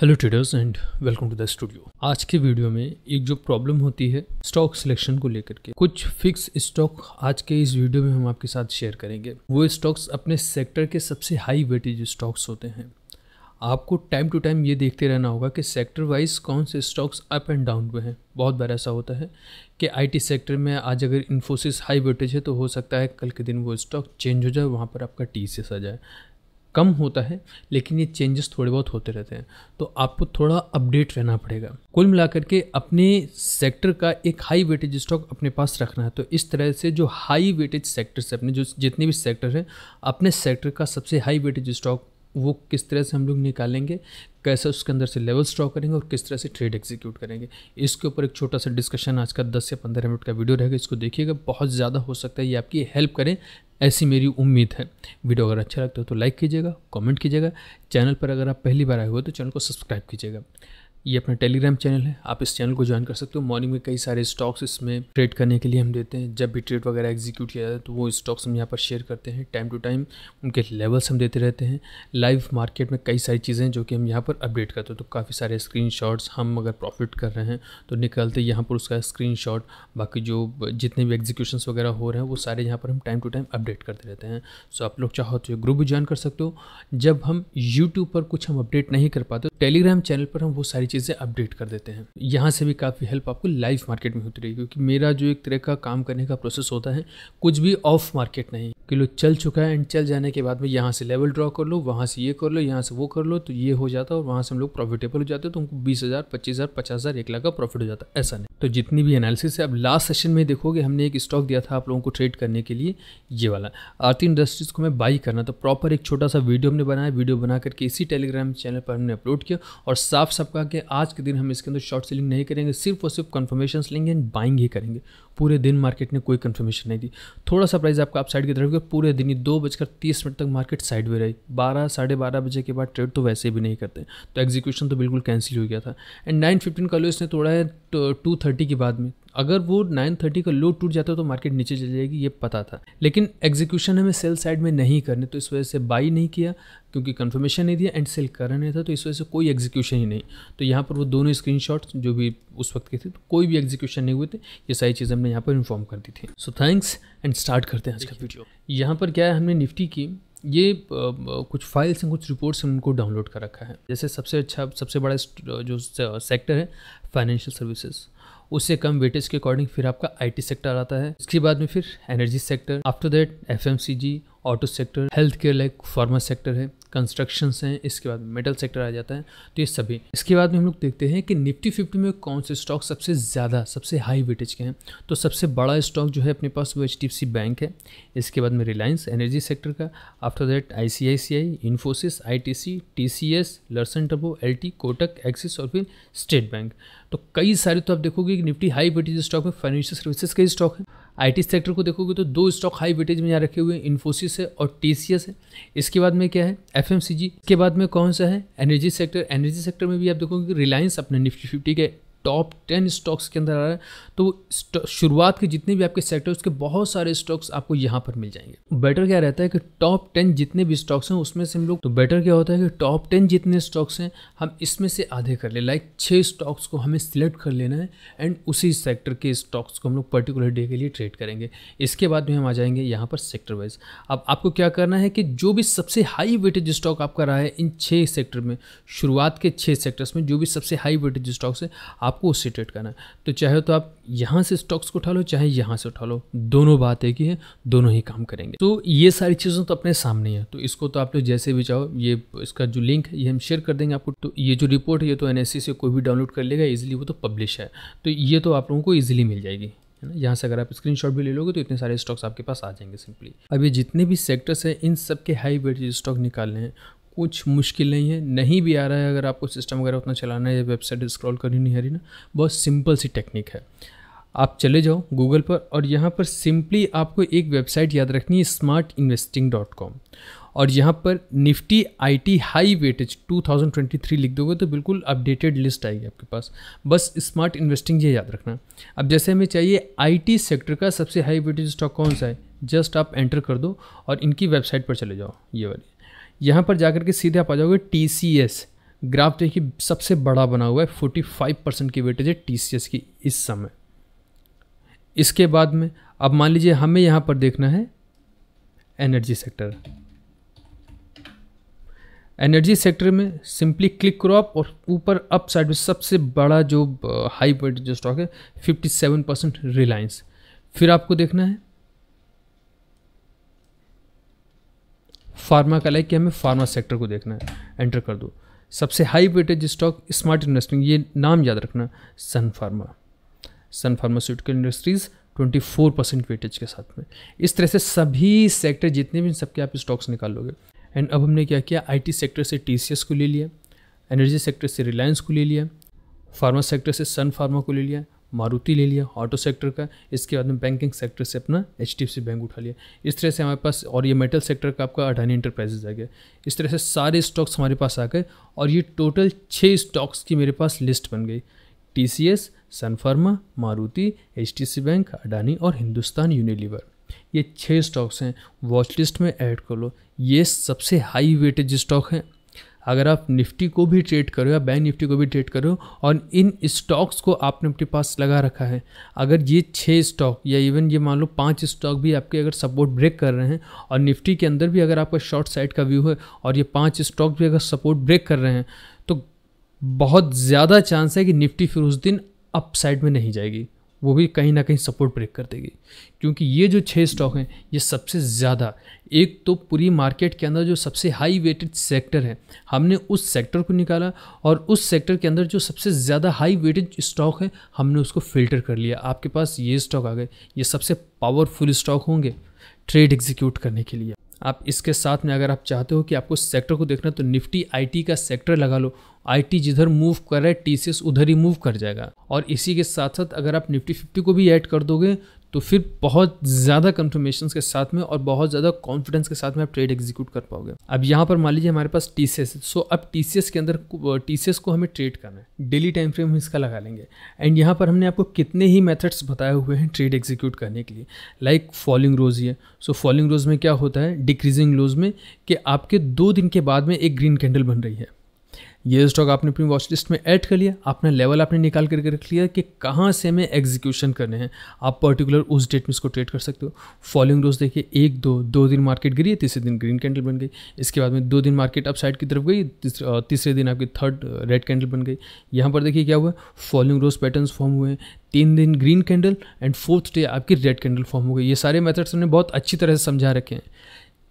hello traders and welcome to the studio आज के video में एक जो प्रॉब्लम होती है स्टॉक सिलेक्शन को लेकर के कुछ फिक्स स्टॉक आज के इस वीडियो में हम आपके साथ शेयर करेंगे वो स्टॉक्स अपने सेक्टर के सबसे हाई वेटेज स्टॉक्स होते हैं आपको टाइम टू टाइम ये देखते रहना होगा कि सेक्टर वाइज कौन से स्टॉक्स अप एंड डाउन हुए हैं बहुत बार ऐसा होता है कि आईटी सेक्टर में आज अगर इन्फोसिस हाई वेटेज है तो हो सकता है कल के दिन वो स्टॉक चेंज हो जाए वहाँ पर आपका टी आ सजाए कम होता है लेकिन ये चेंजेस थोड़े बहुत होते रहते हैं तो आपको थोड़ा अपडेट रहना पड़ेगा कुल मिलाकर के अपने सेक्टर का एक हाई वेटेज स्टॉक अपने पास रखना है तो इस तरह से जो हाई वेटेज सेक्टर से अपने जो जितने भी सेक्टर हैं अपने सेक्टर का सबसे हाई वेटेज स्टॉक वो किस तरह से हम लोग निकालेंगे कैसे उसके अंदर से लेवल्स ड्रॉ करेंगे और किस तरह से ट्रेड एग्जीक्यूट करेंगे इसके ऊपर एक छोटा सा डिस्कशन आज का 10 से 15 मिनट का वीडियो रहेगा इसको देखिएगा बहुत ज़्यादा हो सकता है ये आपकी हेल्प करें ऐसी मेरी उम्मीद है वीडियो अगर अच्छा लगता है तो लाइक कीजिएगा कमेंट कीजिएगा चैनल पर अगर आप पहली बार आए हुए तो चैनल को सब्सक्राइब कीजिएगा ये अपना टेलीग्राम चैनल है आप इस चैनल को ज्वाइन कर सकते हो मॉर्निंग में कई सारे स्टॉक्स इसमें ट्रेड करने के लिए हम देते हैं जब भी ट्रेड वगैरह एग्जीक्यूट किया जाता है तो वो स्टॉक्स हम यहाँ पर शेयर करते हैं टाइम टू टाइम उनके लेवल्स हम देते रहते हैं लाइव मार्केट में कई सारी चीज़ें जो कि हम यहाँ पर अपडेट करते हैं तो काफ़ी सारे स्क्रीन हम अगर प्रॉफिट कर रहे हैं तो निकलते यहाँ पर उसका स्क्रीन बाकी जो जितने भी एग्जीक्यूशन वगैरह हो रहे हैं वो सारे यहाँ पर हम टाइम टू टाइम अपडेट करते रहते हैं सो आप लोग चाहो तो ग्रुप भी ज्वाइन कर सकते हो जब हम यूट्यूब पर कुछ हम अपडेट नहीं कर पाते टेलीग्राम तो चैनल पर हम वो सारी चीज़ चीज़ें अपडेट कर देते हैं यहाँ से भी काफ़ी हेल्प आपको लाइव मार्केट में होती रही क्योंकि मेरा जो एक तरह का काम करने का प्रोसेस होता है कुछ भी ऑफ मार्केट नहीं किलो चल चुका है एंड चल जाने के बाद में यहाँ से लेवल ड्रॉ कर लो वहाँ से ये कर लो यहाँ से वो कर लो तो ये हो जाता है और वहाँ से हम लोग प्रॉफिटेबल हो जाते हैं तो उनको बीस हज़ार पच्चीस हज़ार पचास हज़ार एक लाख का प्रॉफिट हो जाता है ऐसा नहीं तो जितनी भी एनालिसिस है अब लास्ट सेशन में देखोगे हमने एक स्टॉक दिया था आप लोगों को ट्रेड करने के लिए ये वाला आरती इंडस्ट्रीज़ को हमें बाई करना तो प्रॉपर एक छोटा सा वीडियो हमने बनाया वीडियो बना करके इसी टेलीग्राम चैनल पर हमने अपलोड किया और साफ साफ कहा कि आज के दिन हम इसके अंदर शॉर्ट सेलिंग नहीं करेंगे सिर्फ और सिर्फ कन्फर्मेशन लेंगे एंड बाइंग ही करेंगे पूरे दिन मार्केट ने कोई कन्फर्मेशन नहीं दी थोड़ा सा प्राइस आपका अपसाइड की तरफ देखोगे पूरे दिन ही दो बजकर तीस मिनट तक मार्केट साइड में रही बारह साढ़े बारह बजे के बाद ट्रेड तो वैसे भी नहीं करते तो एग्जीक्यूशन तो बिल्कुल कैंसिल हो गया था एंड नाइन फिफ्टीन का लो इसने तोड़ा है टू तो थर्टी के बाद में अगर वो 930 का लो टूट जाता तो मार्केट नीचे चल जाएगी ये पता था लेकिन एग्जीक्यूशन हमें सेल साइड में नहीं करने तो इस वजह से बाई नहीं किया क्योंकि कंफर्मेशन नहीं दिया एंड सेल करना नहीं था तो इस वजह से कोई एग्जीक्यूशन ही नहीं तो यहाँ पर वो दोनों स्क्रीन जो भी उस वक्त के थे तो कोई भी एग्जीक्यूशन नहीं हुए थे ये सारी चीज़ हमने यहाँ पर इन्फॉर्म कर दी थी सो थैंक्स एंड स्टार्ट करते हैं आज का वीडियो यहाँ पर क्या है हमने निफ्टी की ये कुछ फाइल्स हैं कुछ रिपोर्ट्स हैं उनको डाउनलोड कर रखा है जैसे सबसे अच्छा सबसे बड़ा जो सेक्टर है फाइनेंशियल सर्विसेज़ उससे कम वेटेज के अकॉर्डिंग फिर आपका आईटी सेक्टर आता है इसके बाद में फिर energy sector after that FMCG auto sector health care like pharma sector है कंस्ट्रक्शन हैं इसके बाद मेटल सेक्टर आ जाता है तो ये सभी इसके बाद में हम लोग देखते हैं कि निफ्टी फिफ्टी में कौन से स्टॉक सबसे ज़्यादा सबसे हाई वेटेज के हैं तो सबसे बड़ा स्टॉक जो है अपने पास वो एच बैंक है इसके बाद में रिलायंस एनर्जी सेक्टर का after that I C I C I Infosys I T C T C S Larsen Toubro L T Kotak Axis और फिर स्टेट बैंक तो कई सारे तो आप देखोगे कि निफ्टी हाई वेटेज स्टॉक में फाइनेंशियल सर्विसेज के स्टॉक है आईटी सेक्टर को देखोगे तो दो स्टॉक हाई वेटेज में यहाँ रखे हुए हैं इन्फोसिस है और टीसीएस है इसके बाद में क्या है एफएमसीजी के बाद में कौन सा है एनर्जी सेक्टर एनर्जी सेक्टर में भी आप देखोगे रिलायंस अपने निफ्टी फिफ्टी के टॉप टेन स्टॉक्स के अंदर आ रहा है तो शुरुआत के जितने भी आपके सेक्टर उसके बहुत सारे स्टॉक्स आपको यहाँ पर मिल जाएंगे बेटर क्या रहता है कि टॉप टेन जितने भी स्टॉक्स हैं उसमें से हम लोग तो बेटर क्या होता है कि टॉप टेन जितने स्टॉक्स हैं हम इसमें से आधे कर ले लाइक छः स्टॉक्स को हमें सिलेक्ट कर लेना है एंड उसी सेक्टर के स्टॉक्स को हम लोग पर्टिकुलर डे के लिए ट्रेड करेंगे इसके बाद में हम आ जाएंगे यहाँ पर सेक्टर वाइज अब आपको क्या करना है कि जो भी सबसे हाई वेटेज स्टॉक आपका रहा है इन छः सेक्टर में शुरुआत के छः सेक्टर्स में जो भी सबसे हाई वेटेज स्टॉक्स है आपको उससे ट्रेड करना है तो चाहे तो आप यहाँ से स्टॉक्स को उठा लो चाहे यहाँ से उठा लो दोनों बात एक ही है दोनों ही काम करेंगे तो ये सारी चीज़ें तो अपने सामने है तो इसको तो आप लोग जैसे भी चाहो ये इसका जो लिंक है ये हम शेयर कर देंगे आपको तो ये जो रिपोर्ट है ये तो एन e से कोई भी डाउनलोड कर लेगा ईजिली वो तो पब्लिश है तो ये तो आप लोगों को ईजिली मिल जाएगी है ना यहाँ से अगर आप स्क्रीनशॉट भी ले लोगे तो इतने सारे स्टॉक्स आपके पास आ जाएंगे सिंपली अब ये जितने भी सेक्टर्स हैं इन सब के हाई वेटेज स्टॉक निकालने हैं कुछ मुश्किल नहीं है नहीं भी आ रहा है अगर आपको सिस्टम वगैरह उतना चलाना है या वेबसाइट स्क्रॉल करनी नहीं आ रही ना बहुत सिंपल सी टेक्निक है आप चले जाओ गूगल पर और यहाँ पर सिंपली आपको एक वेबसाइट याद रखनी है स्मार्ट इन्वेस्टिंग डॉट कॉम और यहाँ पर निफ्टी आईटी हाई वेटेज 2023 लिख दोगे तो बिल्कुल अपडेटेड लिस्ट आएगी आपके पास बस स्मार्ट इन्वेस्टिंग ये याद रखना अब जैसे हमें चाहिए आईटी सेक्टर का सबसे हाई वेटेज स्टॉक कौन सा है जस्ट आप एंटर कर दो और इनकी वेबसाइट पर चले जाओ ये वाली यहाँ पर जाकर के सीधे आप आ जाओगे टी सी एस ग्राफ देखिए सबसे बड़ा बना हुआ है फोर्टी फाइव परसेंट की वेटेज है टी सी एस की इस समय इसके बाद में अब मान लीजिए हमें यहाँ पर देखना है एनर्जी सेक्टर एनर्जी सेक्टर में सिंपली क्लिक करो आप और ऊपर अप साइड में सबसे बड़ा जो हाई वेटेज जो स्टॉक है 57 परसेंट रिलायंस फिर आपको देखना है फार्मा का लाइक कि हमें फार्मा सेक्टर को देखना है एंटर कर दो सबसे high weightage stock smart investing ये नाम याद रखना Sun Pharma Sun pharmaceutical industries 24 percent weightage के साथ में इस तरह से सभी सेक्टर जितने भी सबके आप स्टॉक्स निकाल लोगे एंड अब हमने क्या किया आईटी सेक्टर से टीसीएस को ले लिया एनर्जी सेक्टर से रिलायंस को ले लिया फार्मा सेक्टर से सन फार्मा को ले लिया मारुति ले लिया ऑटो सेक्टर का इसके बाद में बैंकिंग सेक्टर से अपना एच बैंक उठा लिया इस तरह से हमारे पास और ये मेटल सेक्टर का आपका अडानी इंटरप्राइजेज आ गया इस तरह से सारे स्टॉक्स हमारे पास आ गए और ये टोटल छः स्टॉक्स की मेरे पास लिस्ट बन गई T C S Sun Pharma Maruti H bank Adani और हिंदुस्तान यूनिलीवर ये छः स्टॉक्स हैं वॉच लिस्ट में ऐड कर लो ये सबसे हाई वेटेज स्टॉक हैं अगर आप निफ्टी को भी ट्रेड करो या बैंक निफ्टी को भी ट्रेड करो और इन स्टॉक्स को आपने अपने पास लगा रखा है अगर ये छः स्टॉक या इवन ये मान लो पाँच स्टॉक भी आपके अगर सपोर्ट ब्रेक कर रहे हैं और निफ्टी के अंदर भी अगर आपका शॉर्ट साइड का व्यू है और ये पाँच स्टॉक भी अगर सपोर्ट ब्रेक कर रहे हैं तो बहुत ज़्यादा चांस है कि निफ्टी फिर उस दिन अप साइड में नहीं जाएगी वो भी कहीं ना कहीं सपोर्ट ब्रेक कर देगी क्योंकि ये जो छः स्टॉक हैं ये सबसे ज़्यादा एक तो पूरी मार्केट के अंदर जो सबसे हाई वेटेड सेक्टर है हमने उस सेक्टर को निकाला और उस सेक्टर के अंदर जो सबसे ज़्यादा हाई वेटेड स्टॉक है हमने उसको फिल्टर कर लिया आपके पास ये स्टॉक आ गए ये सबसे पावरफुल स्टॉक होंगे ट्रेड एग्जीक्यूट करने के लिए आप इसके साथ में अगर आप चाहते हो कि आपको सेक्टर को देखना तो निफ्टी आईटी का सेक्टर लगा लो आईटी जिधर मूव कर रहा है टीसीएस उधर ही मूव कर जाएगा और इसी के साथ साथ अगर आप निफ्टी फिफ्टी को भी ऐड कर दोगे तो फिर बहुत ज़्यादा कन्फर्मेशन के साथ में और बहुत ज़्यादा कॉन्फिडेंस के साथ में आप ट्रेड एग्जीक्यूट कर पाओगे अब यहाँ पर मान लीजिए हमारे पास टी सी एस सो अब टी सी एस के अंदर टी सी एस को हमें ट्रेड करना है डेली टाइम फ्रेम हम इसका लगा लेंगे एंड यहाँ पर हमने आपको कितने ही मेथड्स बताए हुए हैं ट्रेड एग्जीक्यूट करने के लिए लाइक फॉलिंग रोज ये सो फॉलिंग रोज में क्या होता है डिक्रीजिंग लोज में कि आपके दो दिन के बाद में एक ग्रीन कैंडल बन रही है ये स्टॉक आपने अपनी वॉच लिस्ट में ऐड कर लिया आपने लेवल आपने निकाल करके रख लिया कि कहाँ से हमें एग्जीक्यूशन करने हैं आप पर्टिकुलर उस डेट में इसको ट्रेड कर सकते हो फॉलोइंग रोज देखिए एक दो दो दिन मार्केट गिरी है तीसरे दिन ग्रीन कैंडल बन गई इसके बाद में दो दिन मार्केट अप साइड की तरफ गई तीसरे दिन आपकी थर्ड रेड कैंडल बन गई यहाँ पर देखिए क्या हुआ फॉलोइंग रोज पैटर्न फॉर्म हुए तीन दिन green candle and fourth day आपकी रेड कैंडल फॉर्म हो गई ये सारे मेथड्स हमने बहुत अच्छी तरह से समझा रखे हैं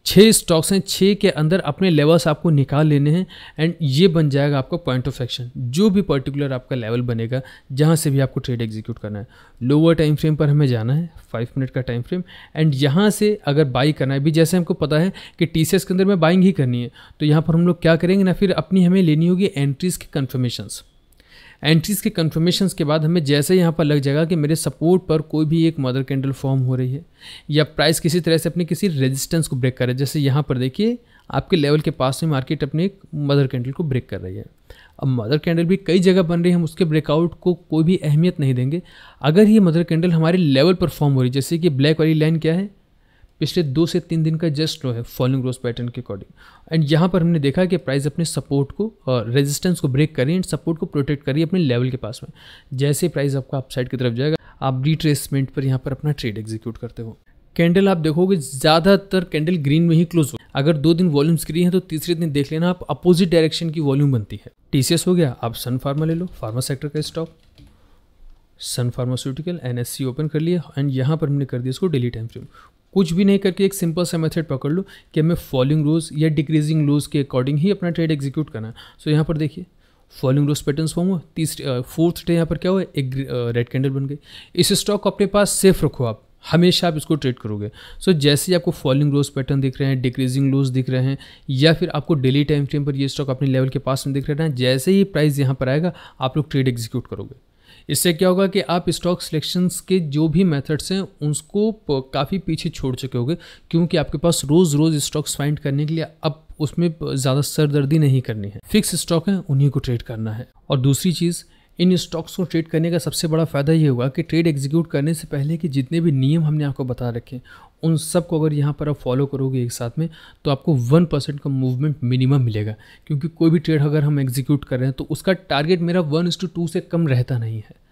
छः स्टॉक्स हैं छः के अंदर अपने लेवल्स आपको निकाल लेने हैं एंड ये बन जाएगा आपका पॉइंट ऑफ एक्शन जो भी पर्टिकुलर आपका लेवल बनेगा जहाँ से भी आपको ट्रेड एग्जीक्यूट करना है लोअर टाइम फ्रेम पर हमें जाना है फाइव मिनट का टाइम फ्रेम एंड यहाँ से अगर बाई करना है भी जैसे हमको पता है कि टी के अंदर में बाइंग ही करनी है तो यहाँ पर हम लोग क्या करेंगे ना फिर अपनी हमें लेनी होगी एंट्रीज़ के कन्फर्मेशंस एंट्रीज़ के कन्फर्मेशन के बाद हमें जैसे यहाँ पर लग जाएगा कि मेरे सपोर्ट पर कोई भी एक मदर कैंडल फॉर्म हो रही है या प्राइस किसी तरह से अपने किसी रेजिस्टेंस को ब्रेक कर रहा है जैसे यहाँ पर देखिए आपके लेवल के पास में मार्केट अपने एक मदर कैंडल को ब्रेक कर रही है अब मदर कैंडल भी कई जगह बन रही है हम उसके ब्रेकआउट को कोई भी अहमियत नहीं देंगे अगर ये मदर कैंडल हमारे लेवल पर फॉर्म हो रही है जैसे कि ब्लैक वाली लाइन क्या है पिछले दो से तीन दिन का जस्ट लो है फॉलिंग रोज पैटर्न के अकॉर्डिंग एंड यहाँ पर हमने देखा कि प्राइस अपने सपोर्ट को रेजिस्टेंस को ब्रेक करिए एंड सपोर्ट को प्रोटेक्ट करिए अपने लेवल के पास में जैसे प्राइस आपका अपसाइड की तरफ जाएगा आप रिट्रेसमेंट पर यहाँ पर अपना ट्रेड एग्जीक्यूट करते हो कैंडल आप देखोगे ज़्यादातर कैंडल ग्रीन में ही क्लोज हो अगर दो दिन वॉल्यूम्स गिरी हैं तो तीसरे दिन देख लेना आप अपोजिट डायरेक्शन की वॉल्यूम बनती है टी हो गया आप सन फार्मा ले लो फार्मा सेक्टर का स्टॉक सन फार्मास्यूटिकल एन ओपन कर लिया एंड यहाँ पर हमने कर दिया इसको डेली टाइम फ्रेम कुछ भी नहीं करके एक सिंपल सा मेथड पकड़ लो कि हमें फॉलोइंग रोज या डिक्रीजिंग रोज के अकॉर्डिंग ही अपना ट्रेड एग्जीक्यूट करना है सो so, यहाँ पर देखिए फॉलोइंग रोज पैटर्न फॉर्म हुआ तीसरे फोर्थ डे यहाँ पर क्या हुआ एक रेड कैंडल बन गई इस स्टॉक को अपने पास सेफ रखो आप हमेशा आप इसको ट्रेड करोगे सो so, जैसे ही आपको फॉलोइंग रोज पैटर्न दिख रहे हैं डिक्रीजिंग लोज दिख रहे हैं या फिर आपको डेली टाइम फ्रेम पर ये स्टॉक अपने लेवल के पास में दिख रहे हैं जैसे ही प्राइस यहाँ पर आएगा आप लोग ट्रेड एग्जीक्यूट करोगे इससे क्या होगा कि आप स्टॉक सिलेक्शंस के जो भी मेथड्स हैं उसको काफ़ी पीछे छोड़ चुके होंगे क्योंकि आपके पास रोज़ रोज़ स्टॉक्स फाइंड करने के लिए अब उसमें ज़्यादा सरदर्दी नहीं करनी है फिक्स स्टॉक है उन्हीं को ट्रेड करना है और दूसरी चीज़ इन स्टॉक्स को ट्रेड करने का सबसे बड़ा फ़ायदा ये हुआ कि ट्रेड एग्जीक्यूट करने से पहले के जितने भी नियम हमने आपको बता रखे उन सब को अगर यहाँ पर आप फॉलो करोगे एक साथ में तो आपको वन परसेंट का मूवमेंट मिनिमम मिलेगा क्योंकि कोई भी ट्रेड अगर हम एग्जीक्यूट कर रहे हैं तो उसका टारगेट मेरा वन इस टू टू से कम रहता नहीं है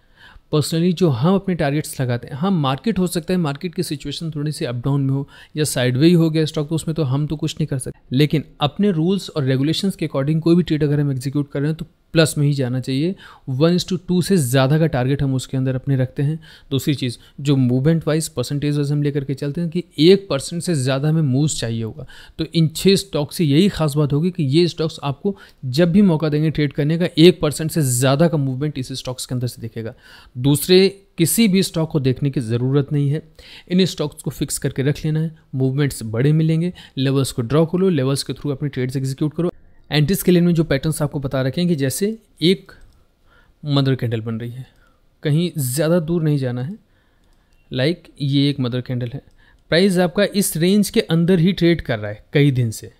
पर्सनली जो हम अपने टारगेट्स लगाते हैं हाँ मार्केट हो सकता है मार्केट की सिचुएशन थोड़ी सी अपडाउन में हो या साइडवे ही हो गया स्टॉक तो उसमें तो हम तो कुछ नहीं कर सकते लेकिन अपने रूल्स और रेगुलेशंस के अकॉर्डिंग कोई भी ट्रेड अगर हम एग्जीक्यूट कर रहे हैं तो प्लस में ही जाना चाहिए वन इज टू टू से ज़्यादा का टारगेट हम उसके अंदर अपने रखते हैं दूसरी चीज़ जो मूवमेंट वाइज परसेंटेज वाइज हम लेकर के चलते हैं कि एक परसेंट से ज़्यादा हमें मूव्स चाहिए होगा तो इन छः स्टॉक से यही खास बात होगी कि ये स्टॉक्स आपको जब भी मौका देंगे ट्रेड करने का एक परसेंट से ज़्यादा का मूवमेंट इस स्टॉक्स के अंदर से दिखेगा दूसरे किसी भी स्टॉक को देखने की ज़रूरत नहीं है इन स्टॉक्स को फिक्स करके रख लेना है मूवमेंट्स बड़े मिलेंगे लेवल्स को ड्रॉ करो लेवल्स के थ्रू अपने ट्रेड्स एग्जीक्यूट करो एंटी के लेन में जो पैटर्न्स आपको बता रखे हैं कि जैसे एक मदर कैंडल बन रही है कहीं ज़्यादा दूर नहीं जाना है लाइक like, ये एक मदर कैंडल है प्राइस आपका इस रेंज के अंदर ही ट्रेड कर रहा है कई दिन से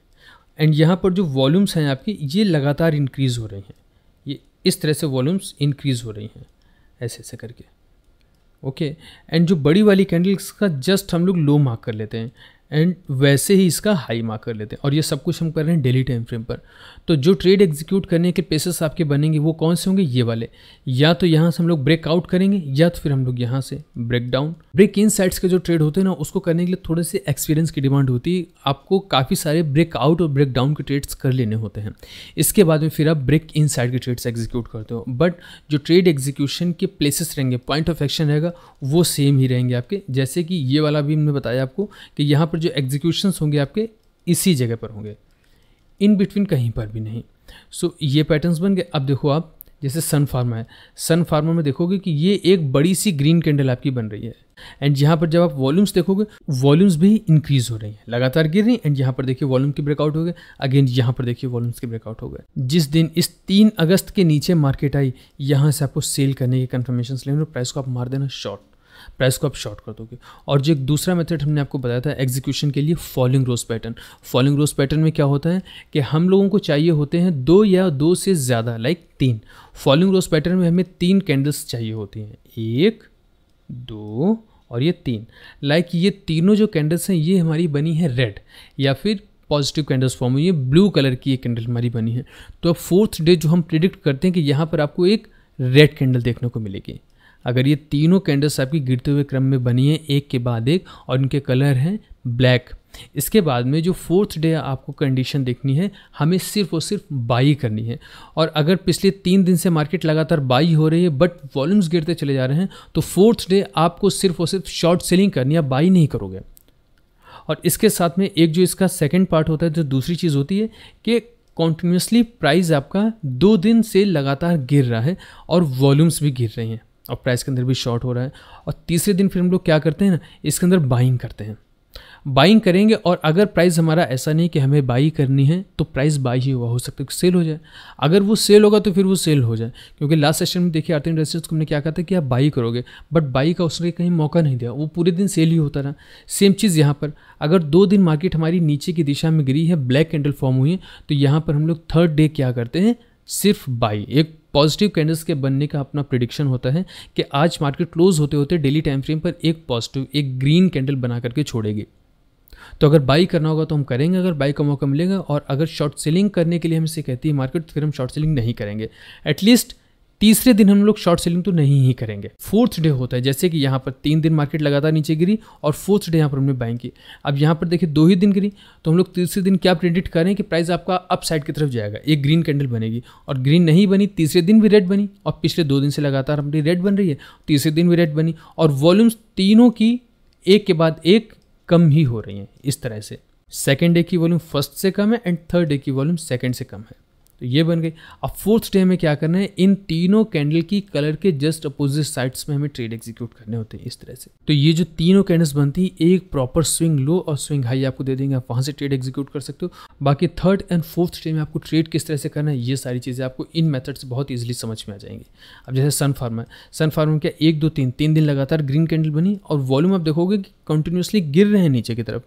एंड यहाँ पर जो वॉल्यूम्स हैं आपकी ये लगातार इंक्रीज़ हो रही हैं ये इस तरह से वॉल्यूम्स इंक्रीज़ हो रही हैं ऐसे ऐसे करके ओके एंड जो बड़ी वाली कैंडल्स का जस्ट हम लोग लो मार्क कर लेते हैं एंड वैसे ही इसका हाई मार्क कर लेते हैं और ये सब कुछ हम कर रहे हैं डेली टाइम फ्रेम पर तो जो ट्रेड एग्जीक्यूट करने के पेसेस आपके बनेंगे वो कौन से होंगे ये वाले या तो यहाँ से हम लोग ब्रेकआउट करेंगे या तो फिर हम लोग यहाँ से break down break in sides के जो ट्रेड होते हैं ना उसको करने के लिए थोड़े से एक्सपीरियंस की डिमांड होती है आपको काफ़ी सारे ब्रेकआउट और ब्रेक डाउन के ट्रेड्स कर लेने होते हैं इसके बाद में फिर आप ब्रेक इन साइड के ट्रेड्स एग्जीक्यूट करते हो बट जो ट्रेड एग्जीक्यूशन के प्लेसेस रहेंगे पॉइंट ऑफ एक्शन रहेगा वो सेम ही रहेंगे आपके जैसे कि ये वाला भी हमने बताया आपको कि यहाँ पर जो एग्जीक्यूशन होंगे आपके इसी जगह पर होंगे इन बिटवीन कहीं पर भी नहीं सो so, ये पैटर्न्स बन गए अब देखो आप जैसे सन फार्मा है सन फार्मा में देखोगे कि ये एक बड़ी सी ग्रीन कैंडल आपकी बन रही है एंड यहाँ पर जब आप वॉल्यूम्स देखोगे वॉल्यूम्स भी इंक्रीज हो रही हैं लगातार गिर रही एंड यहाँ पर देखिए वॉल्यूम की ब्रेकआउट हो गए अगेन यहाँ पर देखिए वॉल्यूम्स की ब्रेकआउट हो गए जिस दिन इस तीन अगस्त के नीचे मार्केट आई यहाँ से आपको सेल करने के कन्फर्मेशन लेने प्राइस को आप मार देना शॉर्ट प्राइस को आप शॉर्ट कर दोगे और जो एक दूसरा मेथड हमने आपको बताया था एग्जीक्यूशन के लिए falling rose pattern falling rose pattern में क्या होता है कि हम लोगों को चाहिए होते हैं दो या दो से ज़्यादा लाइक तीन फॉलिंग रोज पैटर्न में हमें तीन कैंडल्स चाहिए होती हैं एक दो और ये तीन लाइक ये तीनों जो कैंडल्स हैं ये हमारी बनी है रेड या फिर पॉजिटिव कैंडल्स फॉर्म हुई है ब्लू कलर की ये कैंडल हमारी बनी है तो अब फोर्थ डे जो हम प्रिडिक्ट करते हैं कि यहाँ पर आपको एक रेड कैंडल देखने को मिलेगी अगर ये तीनों कैंडल्स आपकी गिरते हुए क्रम में बनी है एक के बाद एक और इनके कलर हैं ब्लैक इसके बाद में जो फोर्थ डे आपको कंडीशन देखनी है हमें सिर्फ और सिर्फ बाई करनी है और अगर पिछले तीन दिन से मार्केट लगातार बाई हो रही है बट वॉल्यूम्स गिरते चले जा रहे हैं तो फोर्थ डे आपको सिर्फ और सिर्फ शॉर्ट सेलिंग करनी है बाई नहीं करोगे और इसके साथ में एक जो इसका सेकेंड पार्ट होता है जो दूसरी चीज़ होती है कि कॉन्टीन्यूसली प्राइस आपका दो दिन से लगातार गिर रहा है और वॉल्यूम्स भी गिर रहे हैं और प्राइस के अंदर भी शॉर्ट हो रहा है और तीसरे दिन फिर हम लोग क्या करते हैं ना इसके अंदर बाइंग करते हैं बाइंग करेंगे और अगर प्राइस हमारा ऐसा नहीं कि हमें बाई करनी है तो प्राइस बाई ही हुआ हो सकता है सेल हो जाए अगर वो सेल होगा तो फिर वो सेल हो जाए क्योंकि लास्ट सेशन में देखिए आर्थिक इंडस्ट्रीज को हमने क्या कहा था कि आप बाई करोगे बट बाई का उसने कहीं मौका नहीं दिया वो पूरे दिन सेल ही होता रहा सेम चीज़ यहाँ पर अगर दो दिन मार्केट हमारी नीचे की दिशा में गिरी है ब्लैक कैंडल फॉर्म हुई है तो यहाँ पर हम लोग थर्ड डे क्या करते हैं सिर्फ बाई एक पॉजिटिव कैंडल्स के बनने का अपना प्रिडिक्शन होता है कि आज मार्केट क्लोज होते होते डेली टाइम फ्रेम पर एक पॉजिटिव एक ग्रीन कैंडल बना करके छोड़ेगी तो अगर बाई करना होगा तो हम करेंगे अगर बाई का मौका मिलेगा और अगर शॉर्ट सेलिंग करने के लिए हमसे कहती है मार्केट तो फिर हम शॉर्ट सेलिंग नहीं करेंगे एटलीस्ट तीसरे दिन हम लोग शॉर्ट सेलिंग तो नहीं ही करेंगे फोर्थ डे होता है जैसे कि यहाँ पर तीन दिन मार्केट लगातार नीचे गिरी और फोर्थ डे यहाँ पर हमने बाइंग की अब यहाँ पर देखिए दो ही दिन गिरी तो हम लोग तीसरे दिन क्या प्रेडिक्ट करें कि प्राइस आपका अप साइड की तरफ जाएगा एक ग्रीन कैंडल बनेगी और ग्रीन नहीं बनी तीसरे दिन भी रेड बनी और पिछले दो दिन से लगातार हमारी रेड बन रही है तीसरे दिन भी रेड बनी और वॉल्यूम्स तीनों की एक के बाद एक कम ही हो रही हैं इस तरह से सेकेंड डे की वॉल्यूम फर्स्ट से कम है एंड थर्ड डे की वॉल्यूम सेकेंड से कम है तो ये बन गई अब फोर्थ डे में क्या करना है इन तीनों कैंडल की कलर के जस्ट अपोजिट साइड्स में हमें ट्रेड एग्जीक्यूट करने होते हैं इस तरह से तो ये जो तीनों कैंडल्स बनती है एक प्रॉपर स्विंग लो और स्विंग हाई आपको दे देंगे आप वहाँ से ट्रेड एग्जीक्यूट कर सकते हो बाकी थर्ड एंड फोर्थ डे में आपको ट्रेड किस तरह से करना है ये सारी चीज़ें आपको इन मेथड से बहुत ईजिली समझ में आ जाएंगी अब जैसे सन फार्म है सन फार्म क्या एक दो तीन तीन दिन लगातार ग्रीन कैंडल बनी और वॉल्यूम आप देखोगे कि कंटिन्यूसली गिर रहे हैं नीचे की तरफ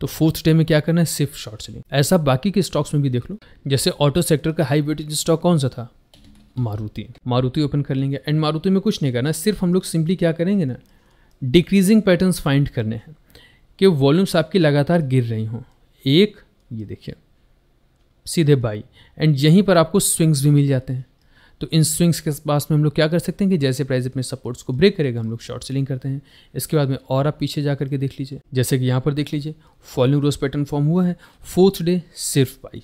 तो फोर्थ डे में क्या करना है सिर्फ शॉर्ट सेलिंग ऐसा बाकी के स्टॉक्स में भी देख लो जैसे ऑटो सेक्टर का हाई वेटेज स्टॉक कौन सा था मारुति मारुति ओपन कर लेंगे एंड मारुति में कुछ नहीं करना सिर्फ हम लोग सिंपली क्या करेंगे ना डिक्रीजिंग पैटर्न फाइंड करने हैं कि वॉल्यूम्स आपकी लगातार गिर रही हों एक ये देखिए सीधे बाई एंड यहीं पर आपको स्विंग्स भी मिल जाते हैं तो इन स्विंग्स के पास में हम लोग क्या कर सकते हैं कि जैसे प्राइस अपने सपोर्ट्स को ब्रेक करेगा हम लोग शॉर्ट सेलिंग करते हैं इसके बाद में और आप पीछे जा करके देख लीजिए जैसे कि यहाँ पर देख लीजिए फॉलोइंग रोज पैटर्न फॉर्म हुआ है फोर्थ डे सिर्फ बाई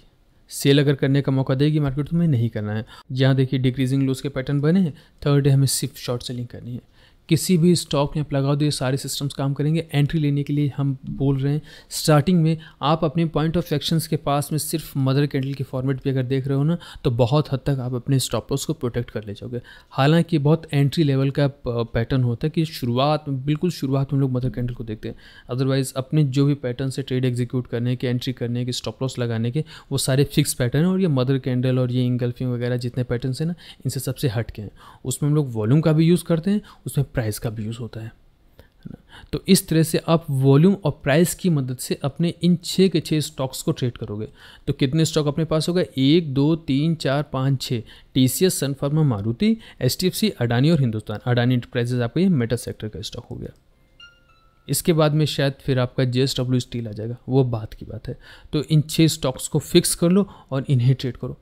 सेल अगर करने का मौका देगी मार्केट तो हमें नहीं करना है यहाँ देखिए डिक्रीजिंग लूज के पैटर्न बने हैं थर्ड डे हमें सिर्फ शॉर्ट सेलिंग करनी है किसी भी स्टॉक में आप लगा दो तो ये सारे सिस्टम्स काम करेंगे एंट्री लेने के लिए हम बोल रहे हैं स्टार्टिंग में आप अपने पॉइंट ऑफ एक्शंस के पास में सिर्फ मदर कैंडल के फॉर्मेट पे अगर देख रहे हो ना तो बहुत हद तक आप अपने स्टॉपर्स को प्रोटेक्ट कर ले जाओगे हालांकि बहुत एंट्री लेवल का पैटर्न होता है कि शुरुआत में बिल्कुल शुरुआत में लोग मदर कैंडल को देखते हैं अदरवाइज़ अपने जो भी पैटर्न से ट्रेड एग्जीक्यूट करने के एंट्री करने के स्टॉप लॉस लगाने के वो सारे फिक्स पैटर्न हैं और ये मदर कैंडल और ये इंगल्फिंग वगैरह जितने पैटर्न हैं ना इनसे सबसे हट के हैं उसमें हम लोग वॉल्यूम का भी यूज़ करते हैं उसमें प्राइस का भी यूज़ होता है तो इस तरह से आप वॉल्यूम और प्राइस की मदद से अपने इन छः के छः स्टॉक्स को ट्रेड करोगे तो कितने स्टॉक अपने पास होगा एक दो तीन चार पाँच छः T C S Sun Pharma Maruti H T F C Adani और हिंदुस्तान अडानी इंटरप्राइजेज आपका ये मेटा सेक्टर का स्टॉक हो गया इसके बाद में शायद फिर आपका जे एस डब्ल्यू स्टील आ जाएगा वो बात की बात है तो इन छः स्टॉक्स को फिक्स कर लो और इन्हें ट्रेड करो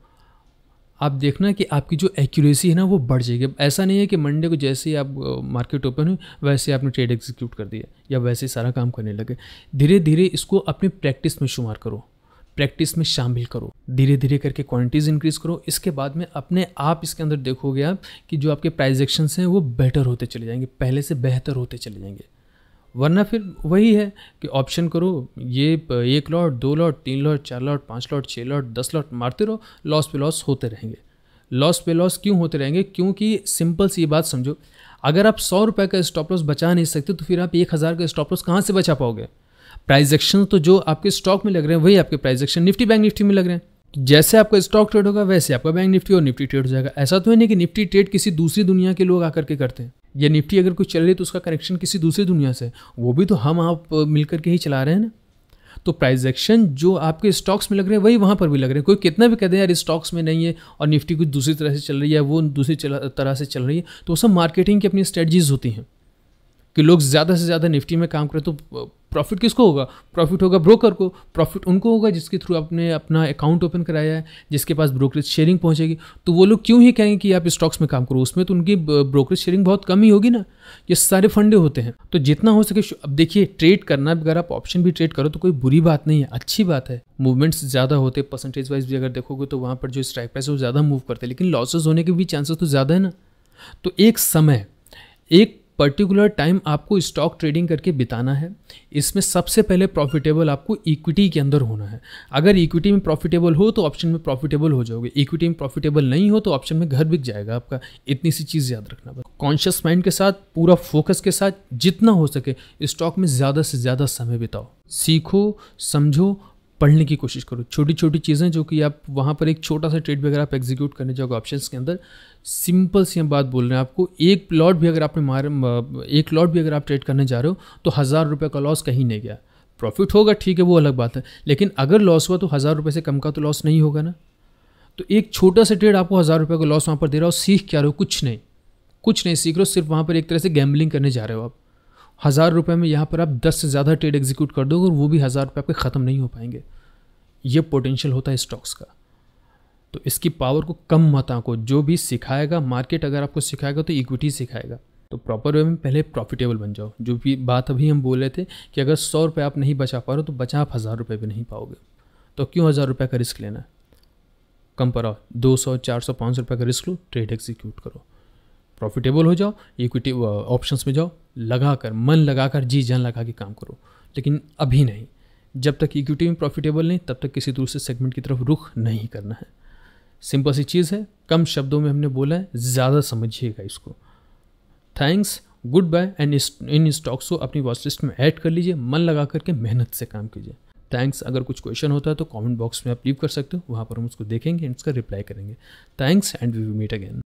आप देखना कि आपकी जो एक्यूरेसी है ना वो बढ़ जाएगी ऐसा नहीं है कि मंडे को जैसे ही आप मार्केट ओपन हुई वैसे आपने ट्रेड एग्जीक्यूट कर दिया या वैसे ही सारा काम करने लगे धीरे धीरे इसको अपने प्रैक्टिस में शुमार करो प्रैक्टिस में शामिल करो धीरे धीरे करके क्वांटिटीज़ इंक्रीज़ करो इसके बाद में अपने आप इसके अंदर देखोगे आप कि जो आपके प्राइजेक्शन हैं वो बेटर होते चले जाएंगे पहले से बेहतर होते चले जाएंगे वरना फिर वही है कि ऑप्शन करो ये एक लॉट दो लॉट तीन लॉट चार लॉट पाँच लॉट छः लॉट दस लॉट मारते रहो लॉस पे लॉस होते रहेंगे लॉस पे लॉस क्यों होते रहेंगे क्योंकि सिंपल सी बात समझो अगर आप सौ रुपये का स्टॉप लॉस बचा नहीं सकते तो फिर आप एक हज़ार का स्टॉप लॉस कहाँ से बचा पाओगे प्राइजेक्शन तो जो आपके स्टॉक में लग रहे हैं वही आपके प्राइजेक्शन निफ्टी बैंक निफ्टी में लग रहे हैं जैसे आपका स्टॉक ट्रेड होगा वैसे आपका बैंक निफ्टी और निफ्टी ट्रेड हो जाएगा ऐसा तो है नहीं कि निफ्टी ट्रेड किसी दूसरी दुनिया के लोग आकर के करते हैं या निफ्टी अगर कुछ चल रही है तो उसका कनेक्शन किसी दूसरी दुनिया से वो भी तो हम आप मिलकर के ही चला रहे हैं ना तो प्राइस एक्शन जो आपके स्टॉक्स में लग रहे हैं वही वहाँ पर भी लग रहे हैं कोई कितना भी कह दे यार स्टॉक्स में नहीं है और निफ्टी कुछ दूसरी तरह से चल रही है वो दूसरी तरह से चल रही है तो वो सब मार्केटिंग की अपनी स्ट्रेटजीज होती हैं कि लोग ज़्यादा से ज़्यादा निफ्टी में काम करें तो प्रॉफिट किसको होगा प्रॉफिट होगा ब्रोकर को प्रॉफिट उनको होगा जिसके थ्रू आपने अपना अकाउंट ओपन कराया है जिसके पास ब्रोकरेज शेयरिंग पहुंचेगी तो वो लोग क्यों ही कहेंगे कि आप स्टॉक्स में काम करो उसमें तो उनकी ब्रोकरेज शेयरिंग बहुत कम ही होगी ना ये सारे फंडे होते हैं तो जितना हो सके अब देखिए ट्रेड करना अगर आप ऑप्शन भी ट्रेड करो तो कोई बुरी बात नहीं है अच्छी बात है मूवमेंट्स ज़्यादा होते परसेंटेज वाइज भी अगर देखोगे तो वहाँ पर जो स्ट्राइक प्राइस है वो ज़्यादा मूव करते हैं लेकिन लॉसेज होने के भी चांसेस तो ज़्यादा है ना तो एक समय एक पर्टिकुलर टाइम आपको स्टॉक ट्रेडिंग करके बिताना है इसमें सबसे पहले प्रॉफिटेबल आपको इक्विटी के अंदर होना है अगर इक्विटी में प्रॉफिटेबल हो तो ऑप्शन में प्रॉफिटेबल हो जाओगे इक्विटी में प्रॉफिटेबल नहीं हो तो ऑप्शन में घर बिक जाएगा आपका इतनी सी चीज़ याद रखना पड़ेगा कॉन्शियस माइंड के साथ पूरा फोकस के साथ जितना हो सके स्टॉक में ज़्यादा से ज़्यादा समय बिताओ सीखो समझो पढ़ने की कोशिश करो छोटी छोटी चीज़ें जो कि आप वहाँ पर एक छोटा सा ट्रेड भी अगर आप एग्जीक्यूट करने जाओगे ऑप्शन के अंदर सिंपल सी हम बात बोल रहे हैं आपको एक प्लॉट भी अगर आपने मार एक प्लॉट भी अगर आप ट्रेड करने जा रहे हो तो हज़ार रुपये का लॉस कहीं नहीं गया प्रॉफिट होगा ठीक है वो अलग बात है लेकिन अगर लॉस हुआ तो हज़ार रुपये से कम का तो लॉस नहीं होगा ना तो एक छोटा सा ट्रेड आपको हज़ार रुपये का लॉस वहाँ पर दे रहा हो सीख क्या रहे हो कुछ नहीं कुछ नहीं सीख रहे हो सिर्फ वहाँ पर एक तरह से गैम्बलिंग करने जा रहे हो आप हज़ार रुपये में यहाँ पर आप दस से ज़्यादा ट्रेड एग्जीक्यूट कर दोगे और वो भी हज़ार रुपये आपके ख़त्म नहीं हो पाएंगे ये पोटेंशियल होता है स्टॉक्स का तो इसकी पावर को कम मत आंको जो भी सिखाएगा मार्केट अगर आपको सिखाएगा तो इक्विटी सिखाएगा तो प्रॉपर वे में पहले प्रॉफिटेबल बन जाओ जो भी बात अभी हम बोल रहे थे कि अगर सौ रुपये आप नहीं बचा पा रहे हो तो बचा आप हज़ार रुपये भी नहीं पाओगे तो क्यों हज़ार रुपये का रिस्क लेना है कम पर आओ दो सौ चार सौ पाँच सौ रुपये का रिस्क लो ट्रेड एग्जीक्यूट करो प्रॉफिटेबल हो जाओ इक्विटी ऑप्शंस में जाओ लगा कर मन लगा कर जी जान लगा के काम करो लेकिन अभी नहीं जब तक इक्विटी में प्रॉफिटेबल नहीं तब तक किसी दूसरे सेगमेंट की तरफ रुख नहीं करना है सिंपल सी चीज़ है कम शब्दों में हमने बोला है ज़्यादा समझिएगा इसको थैंक्स गुड बाय एंड इन स्टॉक्स को अपनी वॉच लिस्ट में ऐड कर लीजिए मन लगा करके मेहनत से काम कीजिए थैंक्स अगर कुछ क्वेश्चन होता है तो कमेंट बॉक्स में आप लीव कर सकते हो वहाँ पर हम उसको देखेंगे एंड उसका रिप्लाई करेंगे thanks and we meet again